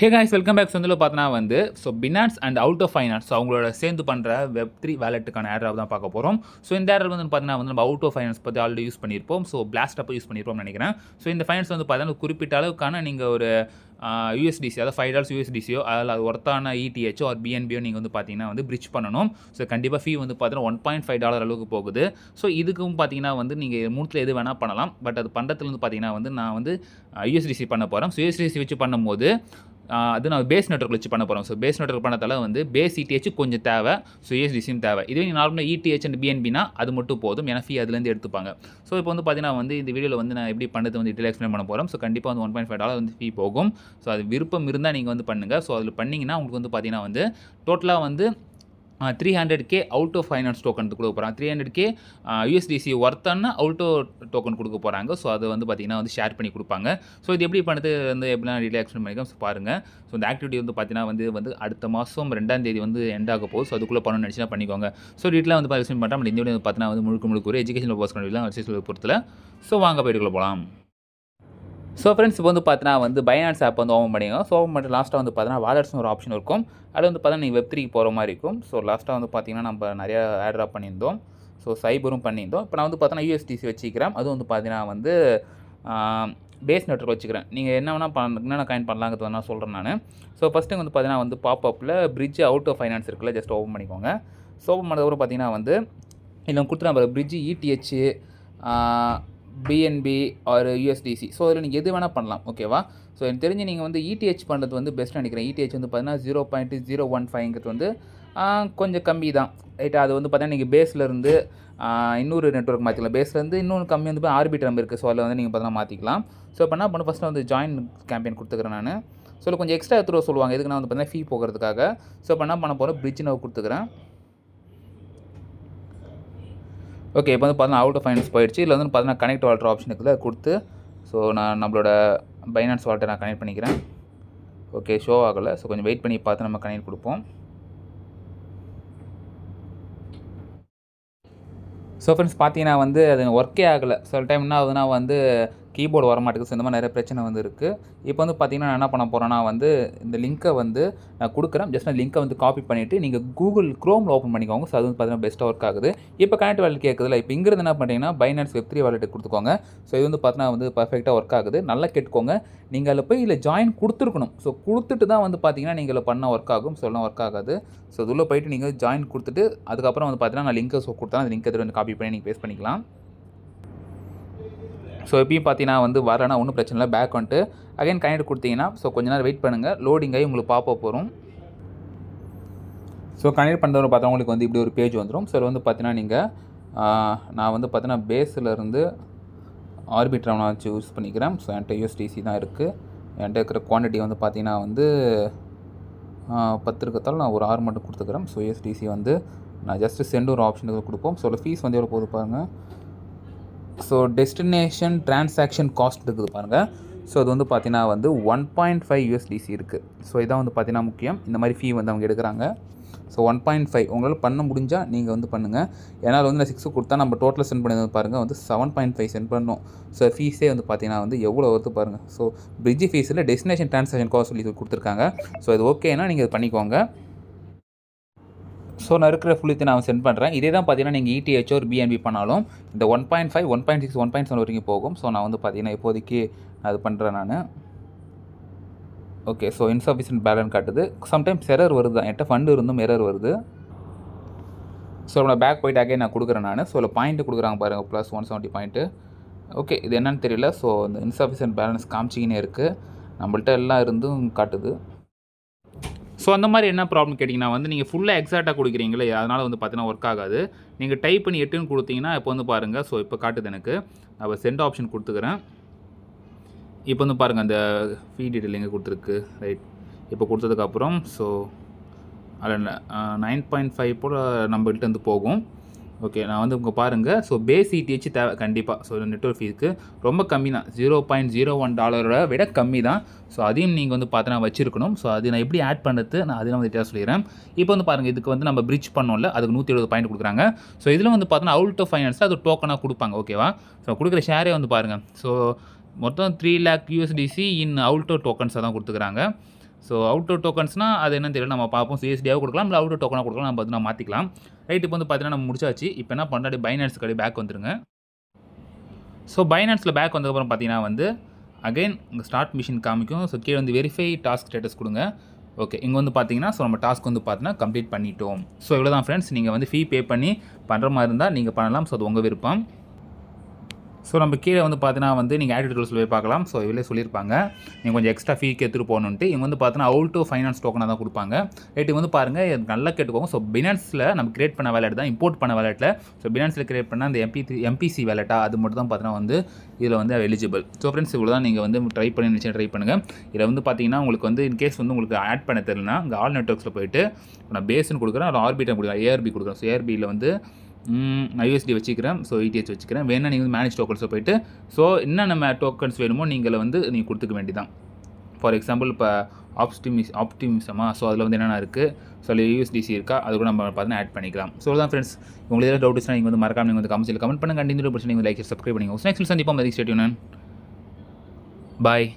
ஹே guys welcome back சொந்தில் பார்த்தனா வந்து so Binance and out of finance so அவங்களோட சேர்ந்து பண்ணுற வெப் த்ரீ வேலெட்டுக்கான ஏர்டாப் தான் பார்க்க போகிறோம் ஸோ இந்த ஏர்டாப் வந்து பார்த்தீங்கன்னா வந்து நம்ம அவுட் ஆஃப் ஃபைனான்ஸ் பற்றி ஆல்ரெடி யூஸ் பண்ணியிருப்போம் ஸோ பிளாஸ்ட் யூஸ் பண்ணியிருப்போம் நினைக்கிறேன் ஸோ இந்த ஃபைனான்ஸ் வந்து பார்த்தீங்கன்னா குறிப்பிட்ட அளவுக்கான நீங்கள் ஒரு யூஎஸ்டிசி அதாவது ஃபைவ் டாலர்ஸ் யூஎஸ்டிசியோ அதில் அது ஒர்த்தான இடிஹெச்சோ ஆர் பிஎன்பியோ நீங்கள் வந்து பார்த்தீங்கன்னா வந்து பிரிட்ஜ் பண்ணணும் ஸோ கண்டிப்பாக ஃபீ வந்து பார்த்தீங்கன்னா ஒன் பாயிண்ட் ஃபைவ் டாலர் அளவுக்கு போகுது ஸோ இதுக்கும் பார்த்தீங்கன்னா வந்து நீங்கள் மூணுத்தில் எது வேணால் பண்ணலாம் பட் அது பண்ணுறதுலேருந்து பார்த்தீங்கன்னா வந்து நான் வந்து யூஎஸ்டிசி பண்ண போகிறேன் ஸோ யூஎஸ்டிசி வச்சு பண்ணும்போது அது நான் பேஸ் நெட்ஒர்க் வச்சு பண்ண போகிறோம் ஸோ பேஸ் நெட்ஒர்க் பண்ணதால வந்து பேஸ் இடிஹெச் e கொஞ்சம் தேவை ஸோ யூஎஸ்டிசியும் தேவை இதுவே நீங்கள் நார்மலாக இடிஹெச் அண்ட் பிஎன்பினா அது மட்டும் போதும் ஏன்னா ஃபீ அதுலேருந்து எடுத்துப்பாங்க ஸோ இப்போ வந்து பார்த்தீங்கன்னா வந்து இந்த வீடியோவில் வந்து நான் எப்படி பண்ணுறது வந்து டீட்டெயில் எக்ஸ்பிளைன் பண்ண போகிறோம் ஸோ கண்டிப்பாக வந்து ஒன் பாயிண்ட் ஃபைவ் டாலர் வந்து ஃபீ போகும் ஸோ அது விருப்பம் இருந்தால் நீங்கள் வந்து பண்ணுங்கள் ஸோ அதில் பண்ணிங்கன்னா உங்களுக்கு வந்து பார்த்தீங்கன்னா வந்து டோட்டலாக வந்து three hundred K of finance token கொடுக்க போகிறாங்க த்ரீ ஹண்ட்ரட் கே யூஎஸ்டிசி ஒர்த்தான அவுட்டோ டோக்கன் கொடுக்க போகிறாங்க ஸோ அதை வந்து பார்த்திங்கன்னா வந்து ஷேர் பண்ணி கொடுப்பாங்க ஸோ இது எப்படி பண்ணுறது வந்து எப்படிலாம் டீட்டெயில் எக்ஸ்பிளைன் பண்ணிக்கலாம் ஸோ பாருங்கள் ஸோ இந்த ஆக்டிவிட்டி வந்து பார்த்திங்கன்னா வந்து வந்து அடுத்த மாதம் ரெண்டாம் தேதி வந்து எண்ட் ஆக போகுது ஸோ அதுக்குள்ளே பண்ணணும்னு நினச்சினா பண்ணிக்கோங்க ஸோ டீட்டெயிலாக வந்து எக்ஸ்பிளைன் பண்ணுறோம் இந்த வந்து பார்த்தீங்கன்னா வந்து முழுக்க முழுக்க ஒரு எஜுகேஷன் போஸ்ட் கண்டிப்பாக பொறுத்தில் ஸோ வாங்க போயிட்டுக்குள்ளே போகலாம் ஸோ ஃப்ரெண்ட்ஸ் இப்போ வந்து பார்த்தீங்கன்னா வந்து பைனான்ஸ் ஆப் வந்து ஓப்பன் பண்ணிங்க ஸோ ஓப்பன் பண்ணி லாஸ்ட்டாக வந்து பார்த்தீங்கன்னா வாலட்ஸ்னு ஒரு ஆப்ஷன் இருக்கும் அது வந்து பார்த்தீங்கன்னா நீங்கள் வெப் த்ரீக்கு போகிற மாதிரி இருக்கும் ஸோ லாஸ்ட்டாக வந்து பார்த்தீங்கன்னா நம்ம நிறையா ஆட்ராப் பண்ணியிருந்தோம் ஸோ சைபரும் பண்ணியிருந்தோம் இப்போ நான் வந்து பார்த்தீங்கன்னா யூஎஸ்டிசி வச்சுக்கிறேன் அதுவும் வந்து பார்த்தீங்கன்னா வந்து பேஸ் நெட்ஒர்க் வச்சுக்கிறேன் நீங்கள் என்ன வேணால் பண்ண என்னென்ன காயின் பண்ணலாங்கிறது வேணால் சொல்கிறேன் நான் ஸோ ஃபஸ்ட்டு வந்து பார்த்தீங்கன்னா வந்து பாப்பில் பிரிட்ஜ் அவுட் ஆஃப் ஃபைனான்ஸ் இருக்குல்ல ஜஸ்ட் ஓப்பன் பண்ணிக்கோங்க ஸோ ஓப்பன் பண்ணதுக்கப்புறம் பார்த்தீங்கன்னா வந்து இல்லை கொடுத்துட்டு நம்ம bridge ETH BNB or USDC so அதில் நீங்கள் எது வேணால் பண்ணலாம் ஓகேவா ஸோ எனக்கு தெரிஞ்சு நீங்கள் வந்து இடிஹெச் e பண்ணுறது வந்து பெஸ்ட்டாக நினைக்கிறேன் இடிஹெச் e வந்து பார்த்தீங்கன்னா ஜீரோ பாயிண்ட் ஜீரோ ஒன் ஃபைவ்ங்கிறது வந்து கொஞ்சம் கம்மி தான் ரைட்டா அது வந்து பார்த்தீங்கன்னா நீங்கள் பேஸ்லேருந்து இன்னொரு நெட்ஒர்க் மாற்றிக்கலாம் பேஸ்லேருந்து இன்னொன்று கம்மி வந்து ஆர்பிட் நம்பர் இருக்குது ஸோ அதில் வந்து நீங்கள் பார்த்தீங்கன்னா மாற்றிக்கலாம் ஸோ இப்போ என்ன பண்ணு ஃபஸ்ட்டு வந்து ஜாயின் கேம்பெயின் கொடுத்துக்கிறேன் நான் ஸோ கொஞ்சம் எக்ஸ்ட்ரா எத்தனை சொல்லுவாங்க எதுக்குன்னா நான் வந்து பார்த்தீங்கன்னா ஃபீ போகிறதுக்காக ஸோ இப்போ என்ன பண்ண போகிறேன் பிரிட்ஜ் நான் கொடுத்துக்கிறேன் ஓகே இப்போ வந்து பார்த்தா அவுட் ஆஃப் ஃபைனல்ஸ் போயிடுச்சு இல்லை வந்து பார்த்தீங்கன்னா கனெக்ட் வால்டர் ஆப்ஷன் இருக்குல்ல கொடுத்து ஸோ நான் நம்மளோட பைனான்ஸ் வால்ட்டை நான் கனெக்ட் பண்ணிக்கிறேன் ஓகே ஷோ ஆகலை ஸோ கொஞ்சம் வெயிட் பண்ணி பார்த்து நம்ம கனெக்ட் கொடுப்போம் ஸோ ஃப்ரெண்ட்ஸ் பார்த்தீங்கன்னா வந்து அது ஒர்க்கே ஆகலை சில டைம் என்ன ஆகுதுன்னா வந்து கீபோர்டு வரமாட்டேங்குது இந்த மாதிரி நிறைய பிரச்சனை வந்து இருக்குது இப்போ வந்து பார்த்திங்கன்னா நான் என்ன பண்ண போகிறேன்னா வந்து இந்த லிங்க்கை வந்து நான் கொடுக்குறேன் ஜஸ்ட் நான் லிங்க்கை வந்து காப்பி பண்ணிவிட்டு நீங்கள் கூகுள் க்ரோமில் ஓப்பன் பண்ணிக்கோங்க ஸோ அது வந்து பார்த்தீங்கன்னா பெஸ்ட்டாக ஒர்க் ஆகுது இப்போ கனெக்ட் வேலை கேட்குதுல இப்போ இங்கிறது என்ன பண்ணிங்கன்னா பைனான்ஸ் வெப் த்ரீ வேலெட்டு கொடுத்துக்கோங்க ஸோ இது வந்து பார்த்தீங்கன்னா வந்து பர்ஃபெக்டாக ஒர்க் ஆகுது நல்லா கேட்டுக்கோங்க நீங்கள் அதில் போய் இல்லை ஜாயின் கொடுத்துருக்கணும் ஸோ கொடுத்துட்டு தான் வந்து பார்த்தீங்கன்னா நீங்கள் பண்ண ஒர்க் ஆகும் சொல்ல ஒர்க் ஆகாது ஸோ இதில் போயிட்டு நீங்கள் ஜாயின் கொடுத்துட்டு அதுக்கப்புறம் வந்து பார்த்தீங்கன்னா நான் லிங்க்கை ஸோ கொடுத்தா அந்த லிங்க்கை வந்து காப்பி பண்ணி நீங்கள் பேஸ் பண்ணிக்கலாம் ஸோ எப்பயும் பார்த்தீங்கன்னா வந்து வரனா ஒன்றும் பிரச்சனை இல்லை பேக் வந்துட்டு அகைன் கனெக்ட் கொடுத்தீங்கன்னா ஸோ கொஞ்ச நேரம் வெயிட் பண்ணுங்கள் லோடிங்காக உங்களுக்கு பார்ப்ப போகிறோம் ஸோ கனெக்ட் பண்ணுறவங்க பார்த்தா உங்களுக்கு வந்து இப்படி ஒரு பேஜ் வந்துடும் ஸோ வந்து பார்த்தீங்கன்னா நீங்கள் நான் வந்து பார்த்தீங்கன்னா பேஸிலேருந்து ஆர்பிட்ரம் நான் வச்சு யூஸ் பண்ணிக்கிறேன் ஸோ என்கிட்ட யூஎஸ்டிசி தான் இருக்குது என்கிட்ட இருக்கிற குவான்டிட்டி வந்து பார்த்தீங்கன்னா வந்து பத்து இருக்கிறதால நான் ஒரு ஆறு மட்டும் கொடுத்துக்கிறேன் ஸோ யூஎஸ்டிசி வந்து நான் ஜஸ்ட்டு சென்ட் ஒரு ஆப்ஷனுக்கு கொடுப்போம் ஸோ ஃபீஸ் வந்து எவ்வளோ போது பாருங்கள் ஸோ டெஸ்டினேஷன் டிரான்சாக்ஷன் காஸ்ட் இருக்குது பாருங்கள் ஸோ அது வந்து பார்த்தீங்கன்னா வந்து ஒன் பாயிண்ட் ஃபைவ் யூஎஸ்டிசி இருக்குது ஸோ இதான் வந்து பார்த்திங்கன்னா முக்கியம் இந்த மாதிரி ஃபீ வந்து அவங்க எடுக்கிறாங்க ஸோ ஒன் பாயிண்ட் ஃபைவ் உங்களால் பண்ண முடிஞ்சால் நீங்கள் வந்து பண்ணுங்கள் ஏன்னா அது வந்து நான் சிக்ஸு கொடுத்தா நம்ம டோட்டல் சென்ட் பண்ணி பாருங்கள் வந்து செவன் பாயிண்ட் ஃபைவ் சென்ட் பண்ணோம் ஸோ ஃபீஸே வந்து பார்த்தீங்கன்னா வந்து எவ்வளோ வருது பாருங்கள் ஸோ பிரிட்ஜ் ஃபீஸில் டெஸ்டினேஷன் டிரான்சாக்ஷன் காஸ்ட் சொல்லி கொடுத்துருக்காங்க ஸோ இது ஓகேனா நீங்கள் இது பண்ணிக்கோங்க ஸோ நான் இருக்கிற ஃபுல்லித்தை நான் சென்ட் பண்ணுறேன் இதே தான் பார்த்தீங்கன்னா நீங்கள் இடிஹெச் e ஒரு பிஎன்பி பண்ணாலும் இந்த one point five one point six one point seven வரைக்கும் போகும் ஸோ நான் வந்து பார்த்தீங்கன்னா இப்போதைக்கு அது பண்ணுறேன் நான் ஓகே ஸோ இன்சஃபிஷியன்ட் பேலன்ஸ் காட்டுது சம்டைம்ஸ் எரர் வருது தான் என்கிட்ட ஃபண்டு இருந்தும் எரர் வருது ஸோ நம்ம பேக் போயிட்டு அகே நான் கொடுக்குறேன் நான் ஸோ இல்லை பாயிண்ட்டு கொடுக்குறாங்க பாருங்கள் plus one seventy point okay இது என்னன்னு தெரியல ஸோ இந்த இன்சஃபிஷியன்ட் பேலன்ஸ் காமிச்சிக்கினே இருக்குது நம்மள்ட்ட எல்லாம் இருந்தும் காட்டுது ஸோ அந்த மாதிரி என்ன ப்ராப்ளம் கேட்டிங்கன்னா வந்து நீங்கள் ஃபுல்லாக எக்ஸாக்டாக கொடுக்குறீங்களே அதனால் வந்து பார்த்தீங்கன்னா ஒர்க் ஆகாது நீங்கள் டைப் பண்ணி எட்டுன்னு கொடுத்தீங்கன்னா இப்போ வந்து பாருங்கள் ஸோ இப்போ காட்டுது எனக்கு நான் சென்ட் ஆப்ஷன் கொடுத்துக்கிறேன் இப்போ வந்து பாருங்கள் அந்த ஃபீ டீட்டெயில் எங்கே கொடுத்துருக்கு ரைட் இப்போ கொடுத்ததுக்கப்புறம் ஸோ அதில் நைன் பாயிண்ட் ஃபைவ் போல் நம்மகிட்ட வந்து போகும் ஓகே நான் வந்து உங்கள் பாருங்கள் ஸோ பேஸ் இடிஹெச் தேவை கண்டிப்பாக ஸோ நெட்ஒர்க் ஃபீஸுக்கு ரொம்ப கம்மி தான் ஜீரோ பாயிண்ட் ஜீரோ ஒன் டாலரோட விட கம்மி தான் ஸோ அதையும் நீங்கள் வந்து பார்த்து நான் வச்சிருக்கணும் ஸோ அது நான் எப்படி ஆட் பண்ணுறது நான் அதில் வந்து டேட்டாக சொல்லிடுறேன் இப்போ வந்து பாருங்கள் இதுக்கு வந்து நம்ம பிரிட்ஜ் பண்ணோம்ல அதுக்கு நூற்றி எழுபது பாயிண்ட் கொடுக்குறாங்க ஸோ இதில் வந்து பார்த்தோன்னா அவுட் ஆஃப் ஃபைனான்ஸ் அது டோக்கனாக கொடுப்பாங்க ஓகேவா ஸோ கொடுக்குற ஷேரே வந்து பாருங்கள் ஸோ மொத்தம் three lakh USDC in out of டோக்கன்ஸாக தான் கொடுத்துக்கிறாங்க ஸோ டோர் டோக்கன்ஸ்னால் அது என்னன்னு தெரியல நம்ம பார்ப்போம் சிஎஸ்டியாக கொடுக்கலாம் இல்லை அவுட்டர் டோக்கனாக கொடுக்கலாம் நம்ம பார்த்தீங்கன்னா மாற்றிக்கலாம் ரைட் இப்போ வந்து பார்த்தீங்கன்னா நம்ம முடிச்சாச்சு இப்போ என்ன பண்ணாடி பைனான்ஸ் கடை பேக் வந்துருங்க ஸோ பைனான்ஸில் பேக் வந்ததுக்கப்புறம் பார்த்தீங்கன்னா வந்து அகைன் உங்கள் ஸ்டார்ட் மிஷின் காமிக்கும் ஸோ கீழே வந்து வெரிஃபை டாஸ்க் ஸ்டேட்டஸ் கொடுங்க ஓகே இங்கே வந்து பார்த்தீங்கன்னா ஸோ நம்ம டாஸ்க் வந்து பார்த்தீங்கன்னா கம்ப்ளீட் பண்ணிட்டோம் ஸோ இவ்வளோ தான் ஃப்ரெண்ட்ஸ் நீங்கள் வந்து ஃபீ பே பண்ணி பண்ணுற மாதிரி இருந்தால் நீங்கள் பண்ணலாம் ஸோ அது உங்கள் விருப்பம் ஸோ நம்ம கீழே வந்து பார்த்தீங்கன்னா வந்து நீங்கள் ஆடிட் ரூல்ஸில் போய் பார்க்கலாம் ஸோ இவ்வளோ சொல்லியிருப்பாங்க நீங்கள் கொஞ்சம் எக்ஸ்ட்ரா ஃபீக்கு எடுத்துட்டு போகணுன்ட்டு இவங்க வந்து பார்த்தீங்கன்னா அவுட் டூ ஃபைனான்ஸ் டோக்கனாக தான் கொடுப்பாங்க ரேட்டு வந்து பாருங்கள் நல்லா கேட்டுக்கோங்க ஸோ பினான்ஸில் நம்ம கிரியேட் பண்ண வேலட் தான் இம்போர்ட் பண்ண வேலட்டில் ஸோ பினான்ஸில் கிரியேட் பண்ண அந்த எம்பி த்ரீ எம்பிசி வேலட்டா அது மட்டும் தான் பார்த்தீங்கன்னா வந்து இதில் வந்து எலிஜிபிள் ஸோ ஃப்ரெண்ட்ஸ் இவ்வளோ தான் நீங்கள் வந்து ட்ரை பண்ணி நினச்சி ட்ரை பண்ணுங்கள் இதில் வந்து பார்த்தீங்கன்னா உங்களுக்கு வந்து இன் கேஸ் வந்து உங்களுக்கு ஆட் பண்ண தெரியலனா இங்கே ஆல் நெட்ஒர்க்ஸில் போயிட்டு நான் பேஸ்ன்னு கொடுக்குறேன் ஆர்பிட்டை கொடுக்குறேன் ஏஆர்பி கொடுக்குறேன் ஸோ ஏஆர்பியில் வந்து ஐஎஸ்டி வச்சுக்கிறேன் ஸோ இடிஹெச் e வச்சுக்கிறேன் வேணால் நீங்கள் வந்து மேனேஜ் டோக்கன்ஸை போய்ட்டு ஸோ என்னென்ன டோக்கன்ஸ் வேணுமோ நீங்கள் வந்து நீங்கள் கொடுத்துக்க வேண்டியதான் ஃபார் எக்ஸாம்பிள் இப்போ ஆப்டிமிஸ் ஆப்டிமிசமாக ஸோ அதில் வந்து என்னென்ன இருக்குது ஸோ யூஎஸ்டிசி இருக்கா அது கூட நம்ம பார்த்தீங்கன்னா ஆட் பண்ணிக்கலாம் ஸோ தான் ஃப்ரெண்ட்ஸ் உங்களுக்கு ஏதாவது டவுட்ஸ்னால் நீங்கள் வந்து மறக்காம நீங்கள் வந்து கமெண்ட்ஸில் கமெண்ட் பண்ணுங்கள் கண்டினியூ பிரச்சனை நீங்கள் லைக் சப்ஸ்கிரைப் பண்ணிங்க நெக்ஸ்ட் சந்திப்போம் மதிக்கு ஸ்டேட்யூன் பாய்